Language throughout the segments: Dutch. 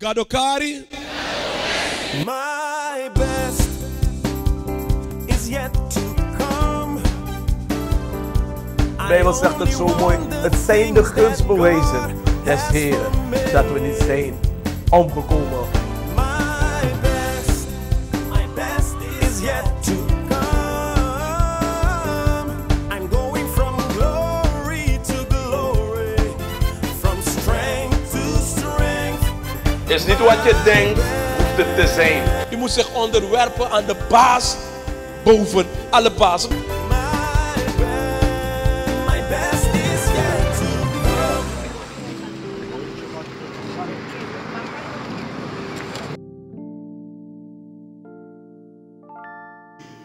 Gadokari. My best is yet to come. Bijbel zegt het zo mooi. Het zijn de bewezen des Heeren dat we niet zijn omgekomen. Is niet wat je denkt, hoeft het te zijn. Je moet zich onderwerpen aan de baas boven alle bazen.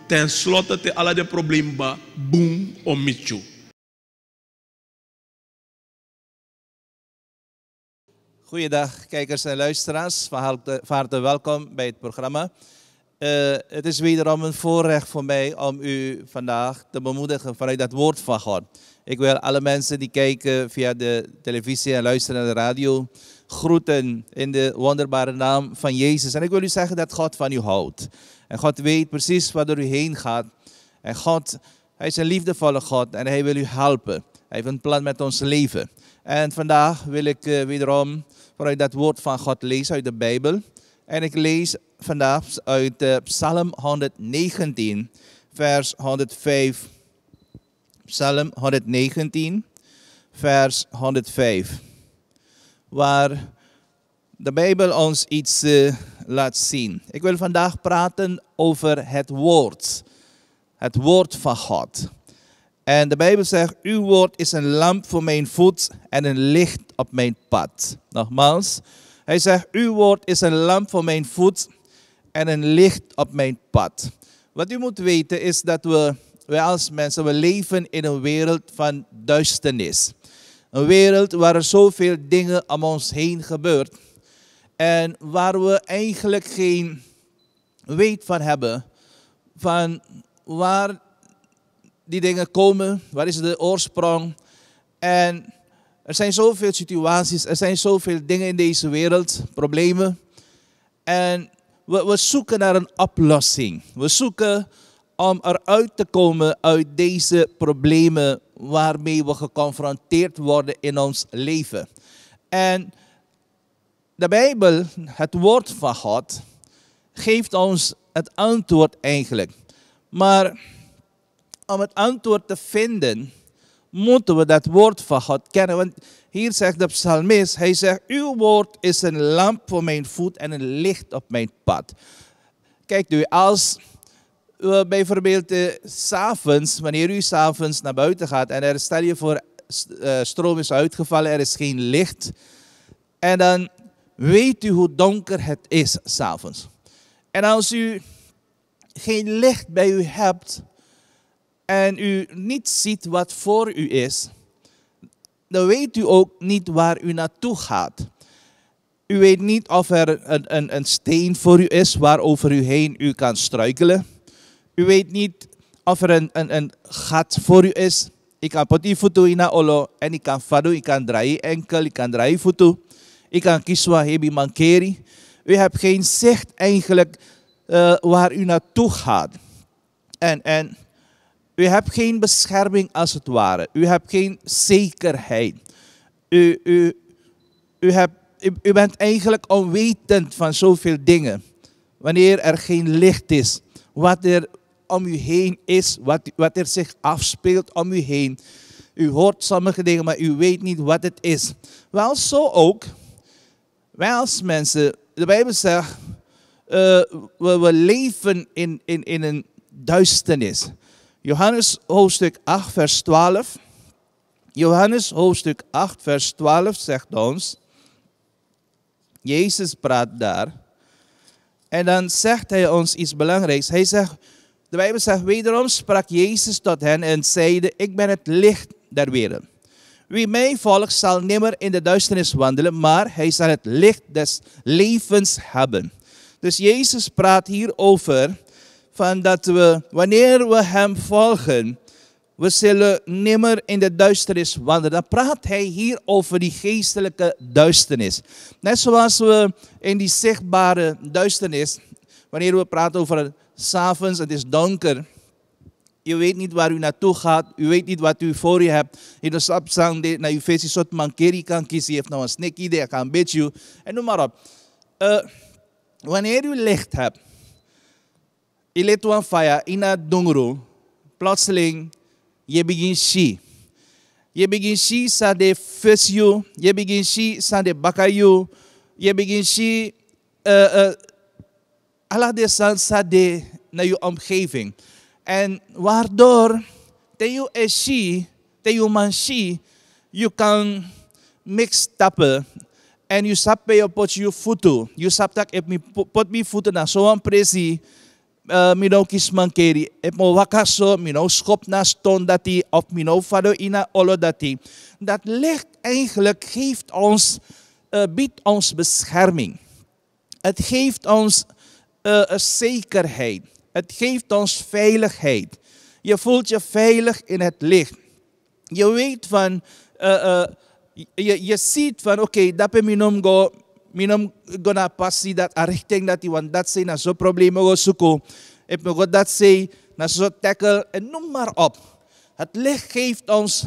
Ten slotte te alle de problemen ba boom je. Goedendag, kijkers en luisteraars, van harte, welkom bij het programma. Eh, het is wederom een voorrecht voor mij om u vandaag te bemoedigen vanuit dat woord van God. Ik wil alle mensen die kijken via de televisie en luisteren naar de radio groeten in de wonderbare naam van Jezus. En ik wil u zeggen dat God van u houdt. En God weet precies waar door u heen gaat. En God, Hij is een liefdevolle God en Hij wil u helpen. Hij heeft een plan met ons leven. En vandaag wil ik uh, wederom waaruit dat woord van God lees uit de Bijbel. En ik lees vandaag uit eh, Psalm 119, vers 105. Psalm 119, vers 105. Waar de Bijbel ons iets eh, laat zien. Ik wil vandaag praten over het woord. Het woord van God. En de Bijbel zegt, uw woord is een lamp voor mijn voet en een licht op mijn pad. Nogmaals, hij zegt, uw woord is een lamp voor mijn voet en een licht op mijn pad. Wat u moet weten is dat we, wij als mensen, we leven in een wereld van duisternis. Een wereld waar er zoveel dingen om ons heen gebeurt. En waar we eigenlijk geen weet van hebben. Van waar die dingen komen? Waar is de oorsprong? En er zijn zoveel situaties, er zijn zoveel dingen in deze wereld, problemen. En we, we zoeken naar een oplossing. We zoeken om eruit te komen uit deze problemen waarmee we geconfronteerd worden in ons leven. En de Bijbel, het woord van God, geeft ons het antwoord eigenlijk. Maar om het antwoord te vinden, moeten we dat woord van God kennen. Want hier zegt de psalmist, hij zegt, uw woord is een lamp voor mijn voet en een licht op mijn pad. Kijk nu, als we bijvoorbeeld uh, s'avonds, wanneer u s'avonds naar buiten gaat en er stel je voor eh, stroom is uitgevallen, er is geen licht. En dan weet u hoe donker het is s'avonds. En als u geen licht bij u hebt, en u niet ziet wat voor u is, dan weet u ook niet waar u naartoe gaat. U weet niet of er een, een, een steen voor u is waarover u heen u kan struikelen. U weet niet of er een, een, een gat voor u is. Ik kan potifutu de olo en ik kan fado, ik kan draaien, enkel, ik kan draai futu. Ik kan kiswa hebi mankeri. U hebt geen zicht eigenlijk eh, waar u naartoe gaat. En, en u hebt geen bescherming als het ware. U hebt geen zekerheid. U, u, u, hebt, u, bent eigenlijk onwetend van zoveel dingen. Wanneer er geen licht is, wat er om u heen is, wat, wat er zich afspeelt om u heen. U hoort sommige dingen, maar u weet niet wat het is. Wel zo ook, wij als mensen, de Bijbel zegt, eh, we, we, leven in, in, in een duisternis. Johannes hoofdstuk 8, vers 12. Johannes hoofdstuk 8, vers 12 zegt ons, Jezus praat daar. En dan zegt hij ons iets belangrijks. Hij zegt, de Bijbel zegt, wederom sprak Jezus tot hen en zeide, ik ben het licht der wereld. Wie mij volgt zal nimmer in de duisternis wandelen, maar hij zal het licht des levens hebben. Dus Jezus praat hier over van dat we, wanneer we Hem volgen, we zullen nimmer in de duisternis wandelen. Dan praat hij hier over die geestelijke duisternis. Net zoals we in die zichtbare duisternis, wanneer we praten over s'avonds, het is donker. Je weet niet waar u naartoe gaat. U weet niet wat u voor je hebt. In de sapsang, naar uw feestje een soort mankeri kan kiezen. Je hebt nou een sneak ik kan een beetje. En noem maar op. Eh, wanneer u licht hebt, Iletuang fire ina dunguru, plötsligt je begin shi. Je begin shi sa de fes you, je shi sa de baka you, je begin shi uh, eh, uh, eh, alla sa de na je omgeving. En waardoor te you e shi, te you man kan mix tappen en you sape je pot je voeten. You saptak et mi pot mi voeten na zo'n presie. Eh, mino you mankeri mo wakaso, mino know, schop na of mino fado ina olodati. dat licht eigenlijk geeft ons, uh, biedt ons bescherming. Het geeft ons uh, zekerheid. Het geeft ons veiligheid. Je voelt je veilig in het licht. Je weet van, uh, uh, je, je ziet van, oké, okay, dat ben go minom gonna passie dat a richting dat want dat say na so probleem go en If god dat say na so tackle en noem maar op. Het licht geeft ons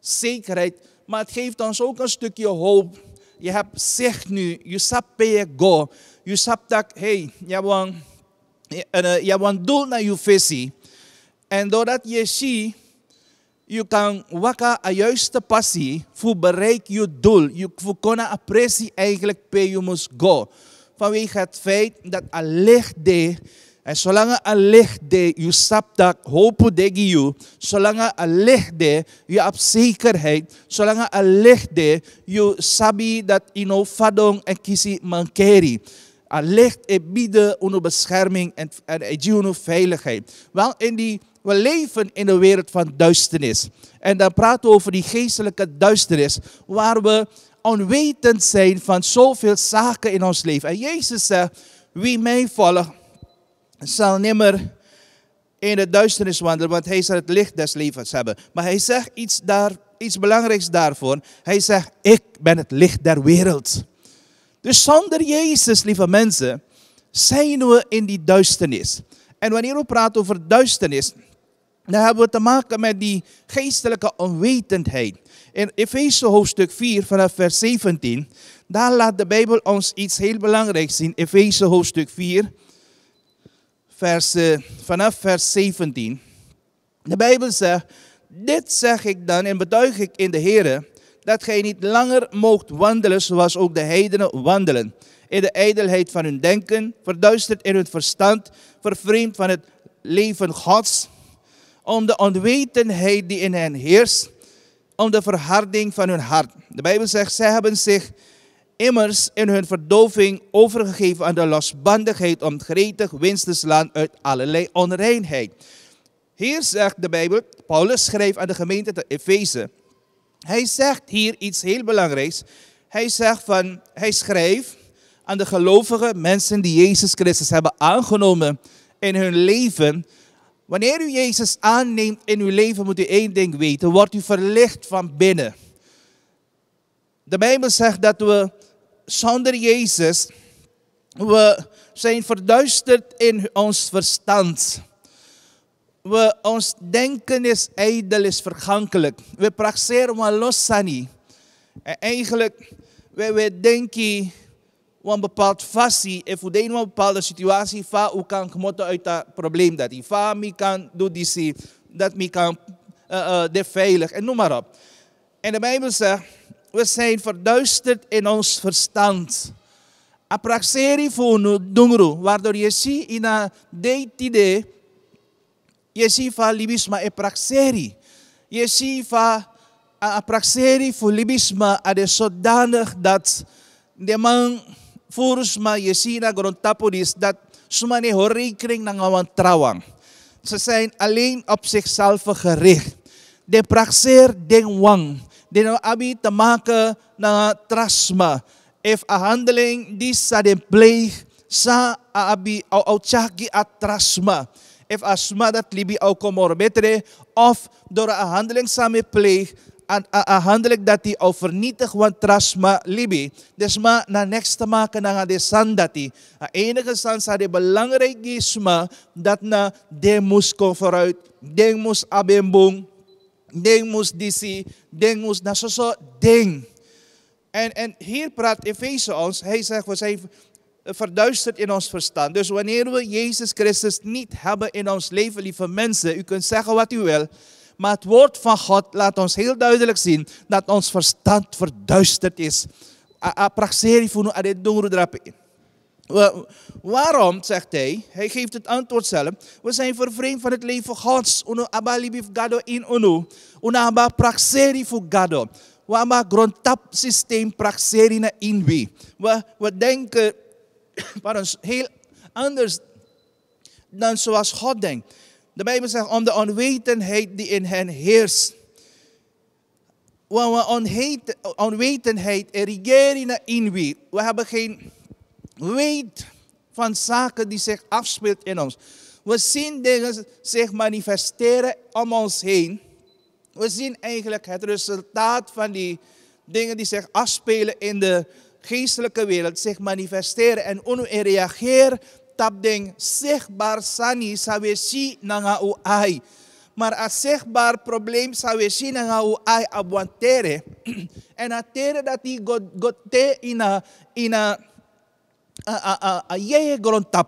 zekerheid, maar het geeft ons ook een stukje hoop. Je hebt zicht nu, je sap je go. Je sap dat hey, je want een eh, eh, want doel naar je visie. En doordat je ziet je kan waka a juiste passie voor bereik je doel. Je kunnen apprecie eigenlijk pe. je moet go. Vanwege het feit dat a licht de en zolang a licht de je stapt dat hoop degi je. Zolang a licht de je op zekerheid. Zolang a licht de je sabi dat ino fadong en kisi mankeri. A licht e bieden onder bescherming en, en, en, veiligheid. Wel in die we leven in een wereld van duisternis. En dan praten we over die geestelijke duisternis, waar we onwetend zijn van zoveel zaken in ons leven. En Jezus zegt, wie mij volgt, zal nimmer in de duisternis wandelen, want hij zal het licht des levens hebben. Maar hij zegt iets, daar, iets belangrijks daarvoor. Hij zegt, ik ben het licht der wereld. Dus zonder Jezus, lieve mensen, zijn we in die duisternis. En wanneer we praten over duisternis, dan hebben we te maken met die geestelijke onwetendheid. In Efeze hoofdstuk 4 vanaf vers 17, daar laat de Bijbel ons iets heel belangrijks zien. Efeze hoofdstuk 4, vers, vanaf vers 17. De Bijbel zegt, dit zeg ik dan en beduig ik in de Heer, dat gij niet langer moogt wandelen zoals ook de heidenen wandelen. In de ijdelheid van hun denken, verduisterd in hun verstand, vervreemd van het leven Gods om de onwetendheid die in hen heerst, om de verharding van hun hart. De Bijbel zegt, zij hebben zich immers in hun verdoving overgegeven aan de losbandigheid om gretig winst te slaan uit allerlei onreinheid. Hier zegt de Bijbel, Paulus schreef aan de gemeente te Efeze. Hij zegt hier iets heel belangrijks. Hij zegt van, hij schreef aan de gelovige mensen die Jezus Christus hebben aangenomen in hun leven, Wanneer u Jezus aanneemt in uw leven, moet u één ding weten: wordt u verlicht van binnen. De Bijbel zegt dat we zonder Jezus, we zijn verduisterd in ons verstand. We, ons denken is ijdel, is vergankelijk. We praxeren maar los, Sani. En eigenlijk, we, we denken een bepaald fastie, en voor een bepaalde situatie, va u kan gemotten uit dat probleem dat die va mi kan doen eh, eh, die dat mi kan uh, uh, de veilig en noem maar op. En de Bijbel zegt, we zijn verduisterd in ons verstand. Apraxeri voor dungru, waardoor je ziet in een deitide, je ziet van libisma e praxeri. Je ziet van apraxeri voor libisma, dat is zodanig dat de man furusma yesina goron tapudis dat sumani horikring nangawan trawang. Ze zijn alleen op zichzelf gericht. De praxeer den wang. De no abi te na trasma. If a handling die sa den pleeg sa abi au au chagi at trasma. If a sma dat libi au komor betre of door a handeling sa me pleeg aanhandelig dat o vernietig want tras ma libi, desma na next te maken na de desan dat hij. enige san sa de belangrijk gisma dat na demus kon vooruit, demus abembong, demus disi, demus na soso, ding. En, en hier praat Efeze ons, hij zegt, we zijn verduisterd in ons verstand. Dus wanneer we Jezus Christus niet hebben in ons leven, lieve mensen, u kunt zeggen wat u wil, maar het woord van God laat ons heel duidelijk zien dat ons verstand verduisterd is. Waarom, zegt hij, hij geeft het antwoord zelf. We zijn vervreemd van het leven Gods. in We hebben grondtap systeem praxeri na We, we denken, pardon, heel anders dan zoals God denkt. De Bijbel zegt om de onwetendheid die in hen heerst. Want we onwetendheid regeren in wie. We hebben geen weet van zaken die zich afspeelt in ons. We zien dingen zich manifesteren om ons heen. We zien eigenlijk het resultaat van die dingen die zich afspelen in de geestelijke wereld zich manifesteren en hoe reageer tabdeng zichtbaar sani sa wesi nga uay. Maar als zichtbaar probleem sawesi wesi na nga uay abuantere. en a dat die god, got te ina, ina, a, a, a, a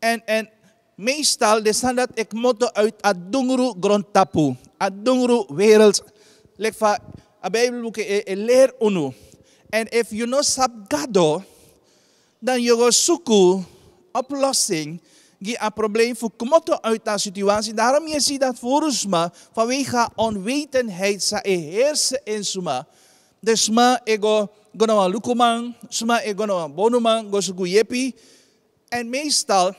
En, en meestal de standaard ik motto uit adungru grondtapu, Adungru wereld Lek like, a e, e leer unu. And if you know sabgado, dan jogo suku oplossing die een probleem voorkomt uit dat situatie. Daarom je ziet dat volgens mij vanwege onwetenheid sa e heersen en suma. Dus ma ego gonawa nou lukumang, suma ego gonawa nou bonumang, gosuku yepi. En meestal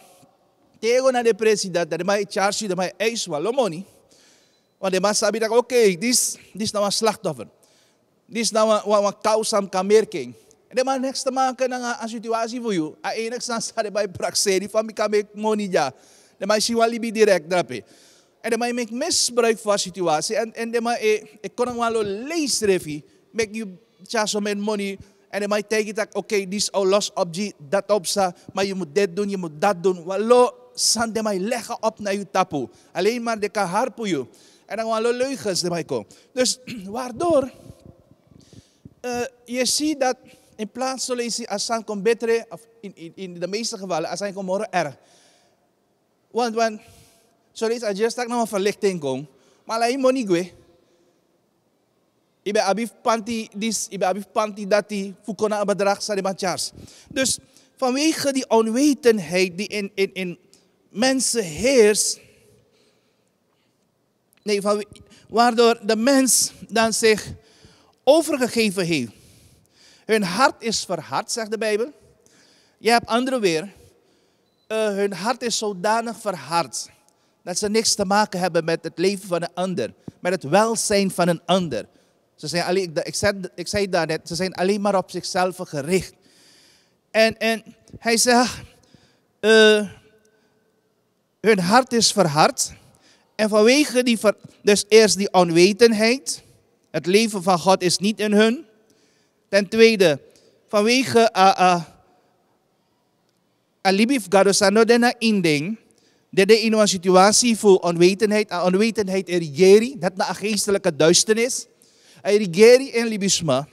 tegen de president dat de mij charge, de mij eiswa lomoni, Want de mij sabi dat oké, dit is nou een slachtoffer. Dit is nou een causa merking. Hindi man next naman ka na nga ang situasie vo yu, a enex na sa debay prakseri fami kami moni ja. De may siwali bi direct drape. En de may make misbruik van situatie. En, en de may e, eh, e eh, konang walo lees refi, make you chaso men money and dan mij tegen dat, oké, okay, this is al los op je, dat op sa, maar je moet dit doen, dat doen. Wallo, san de mij leggen op na je tapu. Alleen maar de kan harpu je. En dan walo leugens de mij komen. Dus waardoor uh, eh, je ziet dat in plaats zullen ze als zijn kon betere, of in, in, in de meeste gevallen, als zijn kon morgen erg. Want, want, sorry, als je straks nog een verlichting komt, maar alleen moet niet gaan. Ik ben abif panti dis, ik ben abif panti dat die fukona een bedrag salimatjars. Dus vanwege die onwetendheid die in, in, in mensen heerst, nee, van, waardoor de mens dan zich overgegeven heeft hun hart is verhard, zegt de Bijbel. Je hebt anderen weer. Eh, hun hart is zodanig verhard dat ze niks te maken hebben met het leven van een ander, met het welzijn van een ander. Ze zijn alleen, ik, zei, ik zei daarnet, ze zijn alleen maar op zichzelf gericht. En, en hij zegt, eh, hun hart is verhard. En vanwege die, ver, dus eerst die onwetendheid, het leven van God is niet in hun. Ten tweede, vanwege uh, uh, ah, alibif ah, garosano dena inding, de in een situatie voor onwetendheid, en onwetendheid erigeri, dat na geestelijke duisternis, erigeri en libisma,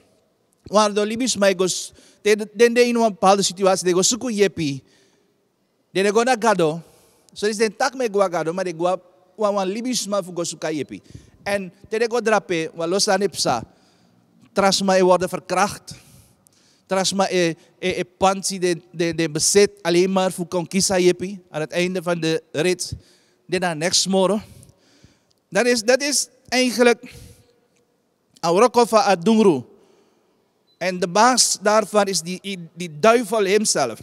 waardoor libisma egos, de in een bepaalde situatie, de gosuku yepi, dede gona gado, so is den tak me gua gado, maar de gua, wan libisma voor gosuka yepi. En de go drape, wa losanepsa, Trasma e worden verkracht. Trasma e, eh, e, eh, e eh, de, de, de bezit alleen maar voor conquista jepi. Aan het einde van de rit. Dit dan next morgen. Dat is, dat is eigenlijk Aurokova Adungru. En de baas daarvan is die, die duivel hemzelf.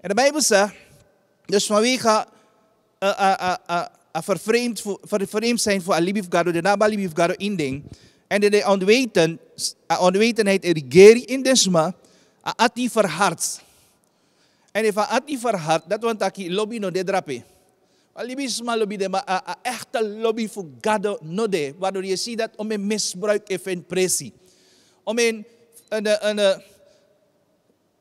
En de Bijbel zegt, dus vanwege een a, vervreemd, zijn voor een liefde de nabal liefde van één inding, en in de onweten, onwetenheid regering in desma, at die verhard. En if at die verhard, dat want dat lobby no de drape. Alibisma lobby de maar a echte lobby voor gado no de, waardoor je ziet dat om een misbruik even pressie. Om een, een, een, een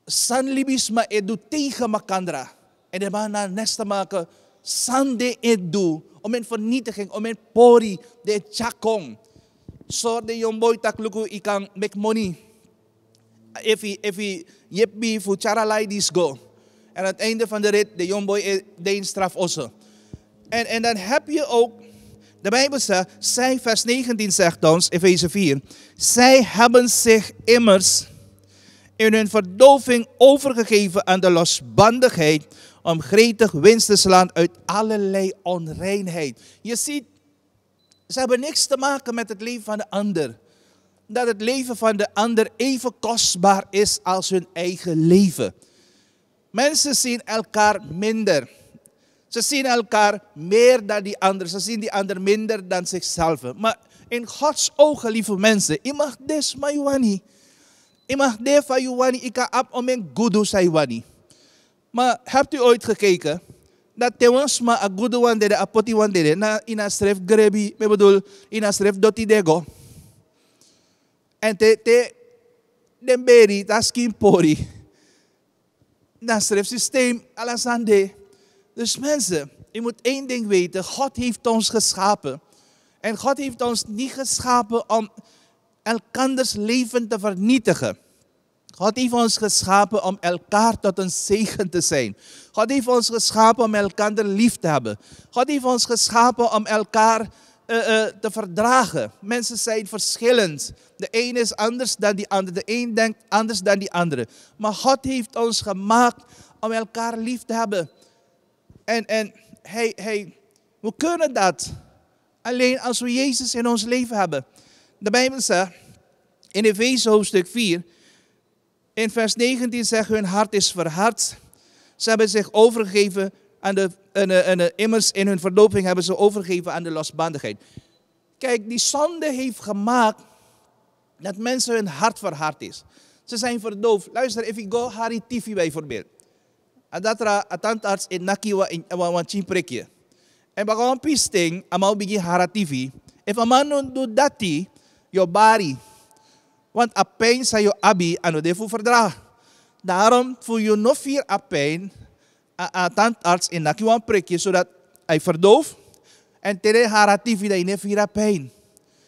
sanlibisma edu tegen makandra. En de man naar nest san san de edu, om een vernietiging, om een pori, de chakong so de yung boy takluku ikan make money. If he, if he, yep be fucharalay this go. En aan het einde van de rit, de jongboy deed straf also. En, en dan heb je ook, de Bijbel zegt, zij, vers 19 zegt ons, Efeze 4, zij hebben zich immers in hun verdoving overgegeven aan de losbandigheid om gretig winst te slaan uit allerlei onreinheid. Je ziet ze hebben niks te maken met het leven van de ander. Dat het leven van de ander even kostbaar is als hun eigen leven. Mensen zien elkaar minder. Ze zien elkaar meer dan die ander. Ze zien die ander minder dan zichzelf. Maar in Gods ogen, lieve mensen, je mag des maar ik mag dit van je Ik ga op om Maar hebt u ooit gekeken dat te ons ma a goede wan dede, a poti na ina grebi, me bedoel, in stref doti dego. En te, te, pori. Na systeem, alasande. Dus mensen, je moet één ding weten, God heeft ons geschapen. En God heeft ons niet geschapen om elkanders leven te vernietigen. God heeft ons geschapen om elkaar tot een zegen te zijn. God heeft ons geschapen om elkaar lief te hebben. God heeft ons geschapen om elkaar eh, te verdragen. Mensen zijn verschillend. De een is anders dan die ander. De een denkt anders dan die andere. Maar God heeft ons gemaakt om elkaar lief te hebben. En, en hij, hij, we kunnen dat alleen als we Jezus in ons leven hebben. De Bijbel zegt in Efeze hoofdstuk 4 in vers 19 zegt hun hart is verhard. Ze hebben zich overgegeven aan de, en, immers in hun verloping hebben ze overgegeven aan de losbandigheid. Kijk, die zonde heeft gemaakt dat mensen hun hart verhard is. Ze zijn verdoofd. Luister, if you go hari tifi bijvoorbeeld. Adatra atantarts in nakiwa in wanchin prikje. En bagong pisting, amal begin hara tifi. If a man don't do dati, your body want a pain sa iyo abi, ano fu fordra Daarom fu you no fear a pain, a, a arts en nak je preki so dat hij verdooft. and tere harati da ine vira pain.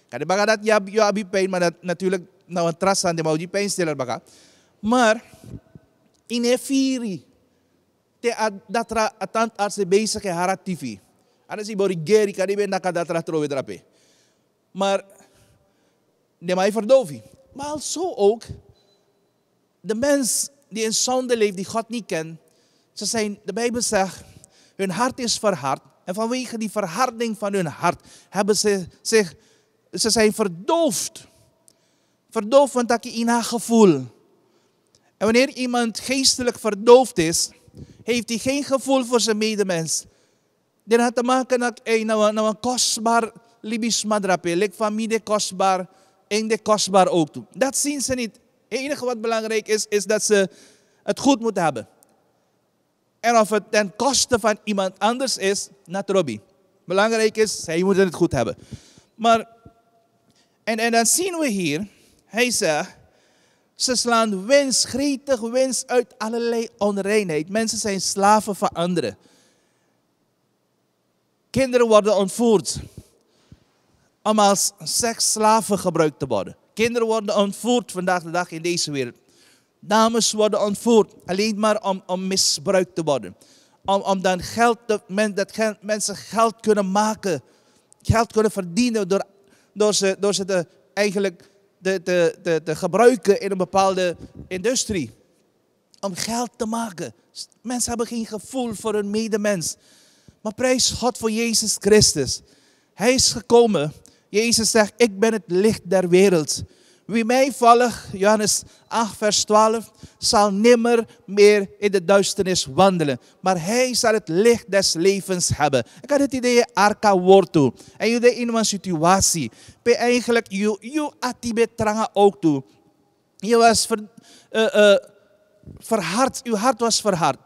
kada baga dat ya yo abi pain, mana dat natuurlijk nou een tras de mau di pain stiller baka. mar ine viri te tant arts tandarts bezig ke fi Anders si bori geri kade be nakadatra trove drape. mar de mai verdoofi. Maar zo ook, de mens die in zonde leeft, die God niet kent, ze zijn, de Bijbel zegt, hun hart is verhard. En vanwege die verharding van hun hart hebben ze zich, ze zijn verdoofd. Verdoofd want dat je gevoel. En wanneer iemand geestelijk verdoofd is, heeft hij geen gevoel voor zijn medemens. Dit had te maken met nou een, nou een, kostbaar Libisch madrape, familie kostbaar in de kostbaar ook toe. Dat zien ze niet. Het enige wat belangrijk is, is dat ze het goed moeten hebben. En of het ten koste van iemand anders is, not Robbie. Belangrijk is, zij moeten het goed hebben. Maar, en, en dan zien we hier, hij zegt, ze slaan winst, gretig winst uit allerlei onreinheid. Mensen zijn slaven van anderen. Kinderen worden ontvoerd om als seksslaven gebruikt te worden. Kinderen worden ontvoerd vandaag de dag in deze wereld. Dames worden ontvoerd alleen maar om, om misbruikt te worden. Om, om dan geld, te, men, geld, mensen geld kunnen maken. Geld kunnen verdienen door, door ze, door ze te, eigenlijk te, te, te, te gebruiken in een bepaalde industrie. Om geld te maken. Mensen hebben geen gevoel voor hun medemens. Maar prijs God voor Jezus Christus. Hij is gekomen Jezus zegt, ik ben het licht der wereld. Wie mij volgt, Johannes 8, vers 12, zal nimmer meer in de duisternis wandelen. Maar hij zal het licht des levens hebben. Ik had het idee, arka woord toe. En je in een situatie. Pe eigenlijk, je, atibet tranga ook toe. Je was ver, uh, verhard, je hart was verhard.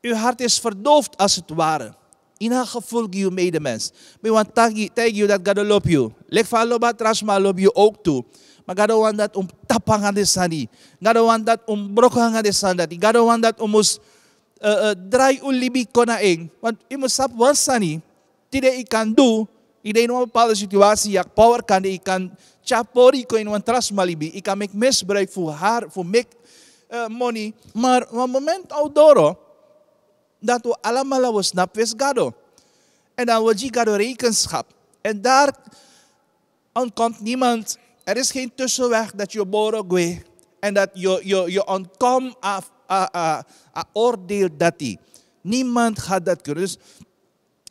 Uw hart is verdoofd als het ware. inakafulg you made amends. May one thank thank you that God love you. Lek follow ba trash ma love you ook too. Ma God want that um tapang ang desani. God want that um broka ang desandati. God want that umus uh, uh, dry ulibi ko na eng. Want imusap wansani. Tide ikan do. Ide no pala situasi yak power kan di ikan chapori ko in one trash malibi. Ika make mess break for har for make uh, money. Mar moment outdooro, oh, dat we allemaal we snappen is En dan wordt die rekenschap. En daar ontkomt niemand. Er is geen tussenweg dat je boren En dat je, je, je ontkomt aan oordeel dat hij. Niemand gaat dat kunnen. Dus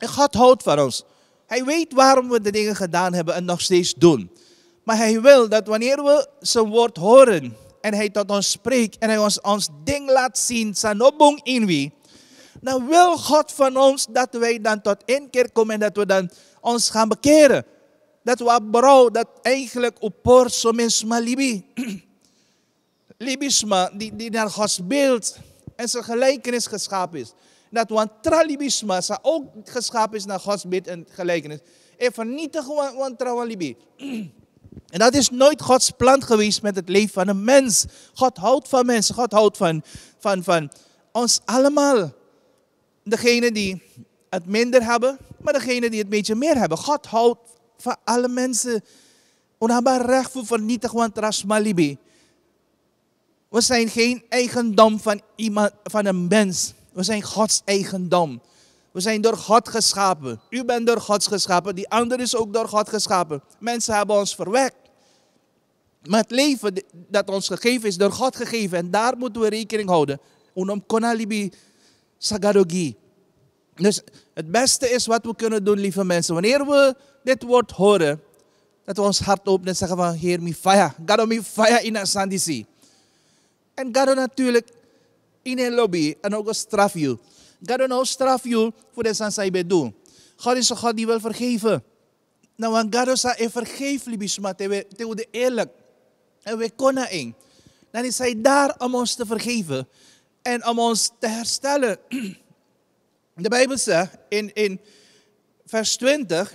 God houdt van ons. Hij weet waarom we de dingen gedaan hebben en nog steeds doen. Maar hij wil dat wanneer we zijn woord horen en hij tot ons spreekt en hij ons, ons ding laat zien, sanobong inwi, dan wil God van ons dat wij dan tot één keer komen en dat we dan ons gaan bekeren. Dat we brouw, dat eigenlijk op soms maar libi. Libisme, die, naar Gods beeld en zijn gelijkenis geschapen is. Dat want tralibisme, ze ook geschapen is naar Gods beeld en gelijkenis. En vernietigen want libi. En dat is nooit Gods plan geweest met het leven van een mens. God houdt van mensen, God houdt van, van, van ons allemaal degene die het minder hebben, maar degene die het beetje meer hebben. God houdt van alle mensen. recht voor vernietig, want We zijn geen eigendom van, iemand, van een mens. We zijn Gods eigendom. We zijn door God geschapen. U bent door God geschapen. Die ander is ook door God geschapen. Mensen hebben ons verwekt. Maar het leven dat ons gegeven is, door God gegeven. En daar moeten we rekening houden. Onom konalibi sagarogi. Dus het beste is wat we kunnen doen, lieve mensen. Wanneer we dit woord horen, dat we ons hart openen en zeggen van Heer, mi faya. Gado mi faya in sandisi. En Gado natuurlijk in een lobby en ook straf je. Gado nou straf je voor de san sai bedoel. God is een God die wil vergeven. Nou, want Gado sa e vergeef, libisma, te we, te eerlijk. En we konna een. Dan is hij daar om ons te vergeven en om ons te herstellen. De Bijbel zegt in, in vers 20,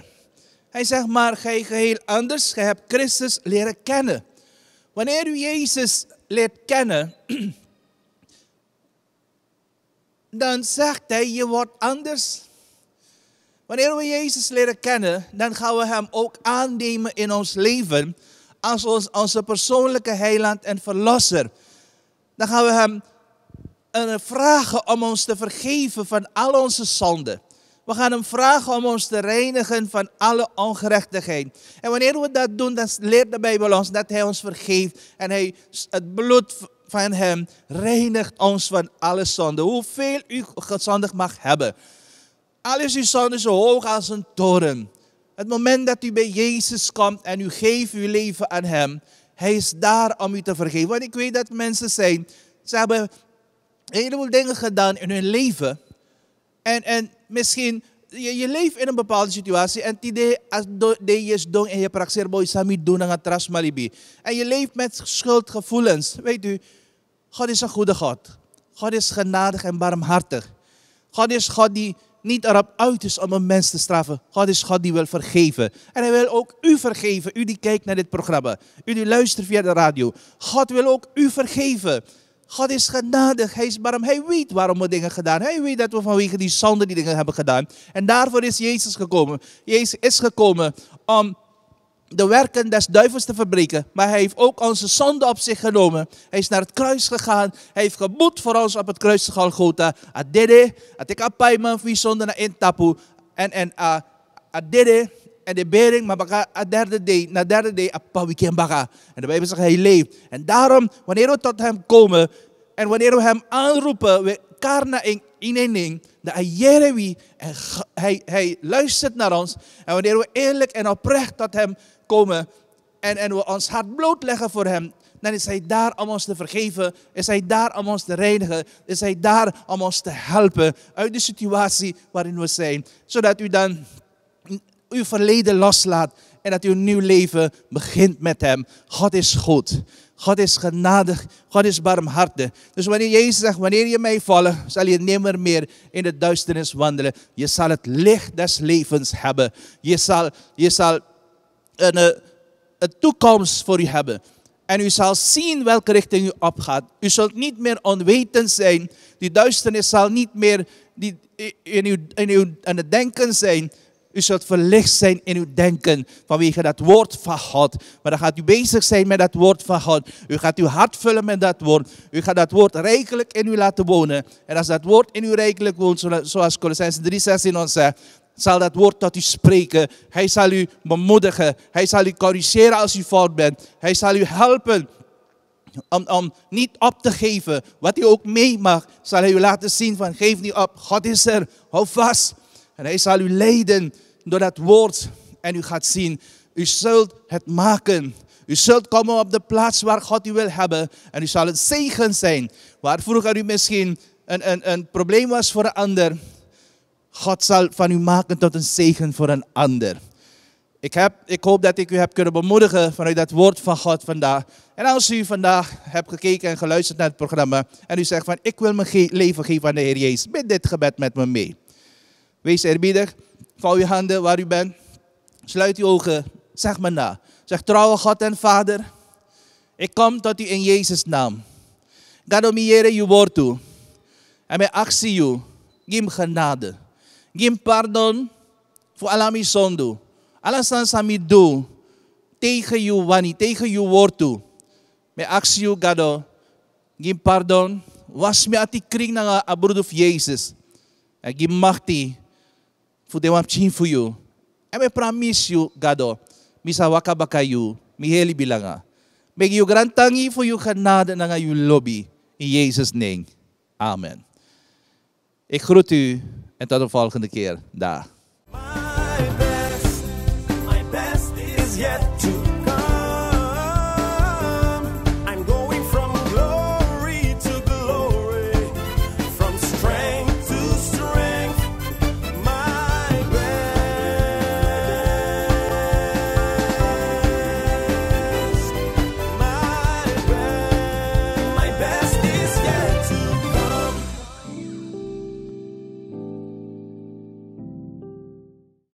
hij zegt maar, gij geheel anders, gij hebt Christus leren kennen. Wanneer u Jezus leert kennen, dan zegt hij, je wordt anders. Wanneer we Jezus leren kennen, dan gaan we Hem ook aannemen in ons leven als onze persoonlijke heiland en verlosser. Dan gaan we Hem vragen om ons te vergeven van al onze zonden. We gaan hem vragen om ons te reinigen van alle ongerechtigheid. En wanneer we dat doen, dan leert de Bijbel ons dat hij ons vergeeft. En hij, het bloed van hem reinigt ons van alle zonden. Hoeveel u gezondig mag hebben. Al is uw zonde zo hoog als een toren. Het moment dat u bij Jezus komt en u geeft uw leven aan hem. Hij is daar om u te vergeven. Want ik weet dat mensen zijn. Ze hebben een heleboel dingen gedaan in hun leven. En, en misschien, je, je leeft in een bepaalde situatie en die die je dong en je prakseer boy sami doen aan het malibi. En je leeft met schuldgevoelens. Weet u, God is een goede God. God is genadig en barmhartig. God is God die niet erop uit is om een mens te straffen. God is God die wil vergeven. En hij wil ook u vergeven, u die kijkt naar dit programma. U die luistert via de radio. God wil ook u vergeven. God is genadig, hij is Hij weet waarom we dingen gedaan. Hij weet dat we vanwege die zonde die dingen hebben gedaan. En daarvoor is Jezus gekomen. Jezus is gekomen om de werken des duivels te verbreken. Maar hij heeft ook onze zonde op zich genomen. Hij is naar het kruis gegaan. Hij heeft geboet voor ons op het kruis van Golgotha. Adede, atik apaiman zonde intapu. En, en, ah, adede en de bering, maar baka, a derde day, na derde day, apa kan baka. En de Bijbel zegt, hij leeft. En daarom, wanneer we tot hem komen, en wanneer we hem aanroepen, we karna in inening, dat hij en hij, hij luistert naar ons. En wanneer we eerlijk en oprecht tot hem komen, en, en we ons hart blootleggen voor hem, dan is hij daar om ons te vergeven. Is hij daar om ons te reinigen. Is hij daar om ons te helpen uit de situatie waarin we zijn. Zodat u dan uw verleden loslaat en dat uw nieuw leven begint met Hem. God is goed. God is genadig. God is barmhartig. Dus wanneer Jezus zegt, wanneer je mij volgt, zal je nimmer meer in de duisternis wandelen. Je zal het licht des levens hebben. Je zal, je zal een, eh, een toekomst voor u hebben. En u zal zien welke richting u opgaat. U zult niet meer onwetend zijn. Die duisternis zal niet meer die, in, uw, in, uw, in het denken zijn. U zult verlicht zijn in uw denken vanwege dat woord van God. Maar dan gaat u bezig zijn met dat woord van God. U gaat uw hart vullen met dat woord. U gaat dat woord rijkelijk in u laten wonen. En als dat woord in u rijkelijk woont, zoals Colossense 3,16 ons zegt, zal dat woord tot u spreken. Hij zal u bemoedigen. Hij zal u corrigeren als u fout bent. Hij zal u helpen om, om niet op te geven. Wat u ook meemaakt, zal hij u laten zien van geef niet op. God is er. Hou vast. En hij zal u leiden door dat woord en u gaat zien, u zult het maken. U zult komen op de plaats waar God u wil hebben en u zal een zegen zijn. Waar vroeger u misschien een, een, een probleem was voor een ander, God zal van u maken tot een zegen voor een ander. Ik, heb, ik hoop dat ik u heb kunnen bemoedigen vanuit dat woord van God vandaag. En als u vandaag hebt gekeken en geluisterd naar het programma en u zegt van ik wil mijn leven geven aan de Heer Jezus, bid dit gebed met me mee. Wees eerbiedig Vouw je handen waar u bent. Sluit uw ogen. Zeg me na. Zeg trouwe God en Vader. Ik kom tot u in Jezus' naam. Ga domineren uw woord toe. En mijn actie u. Gim genade. Gim pardon voor alle mijn zonden. Alles aan sami doe. Tegen uw wani, tegen uw woord toe. Mijn actie u gado. Oh, gim pardon. Was me at die kring naar Abroedhof Jezus. En gim die en fuyu. Eme you gado. Misa wakaba kayu. heli bilanga. May you grantangi for you genade na uw lobby. In Jesus name. Amen. Ik groet u en tot de volgende keer. Dag.